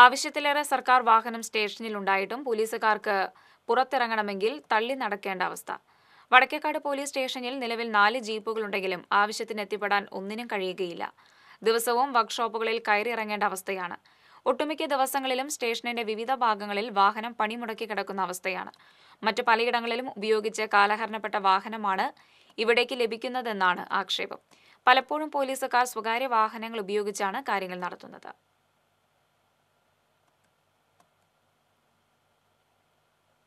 ആവശ്യത്തിലേറെ സർക്കാർ വാഹനം സ്റ്റേഷനിൽ ഉണ്ടായിട്ടും പോലീസുകാർക്ക് പുറത്തിറങ്ങണമെങ്കിൽ തള്ളി നടക്കേണ്ട അവസ്ഥ വടക്കേക്കാട് പോലീസ് സ്റ്റേഷനിൽ നിലവിൽ നാല് ജീപ്പുകളുണ്ടെങ്കിലും ആവശ്യത്തിന് എത്തിപ്പെടാൻ ഒന്നിനും കഴിയുകയില്ല ദിവസവും വർക്ക്ഷോപ്പുകളിൽ കയറിയിറങ്ങേണ്ട അവസ്ഥയാണ് ഒട്ടുമിക്ക ദിവസങ്ങളിലും സ്റ്റേഷനിന്റെ വിവിധ ഭാഗങ്ങളിൽ വാഹനം പണിമുടക്കി കിടക്കുന്ന അവസ്ഥയാണ് മറ്റു പലയിടങ്ങളിലും ഉപയോഗിച്ച് കാലഹരണപ്പെട്ട വാഹനമാണ് ഇവിടേക്ക് ലഭിക്കുന്നതെന്നാണ് ആക്ഷേപം പലപ്പോഴും പോലീസുകാർ സ്വകാര്യ വാഹനങ്ങൾ ഉപയോഗിച്ചാണ് കാര്യങ്ങൾ നടത്തുന്നത്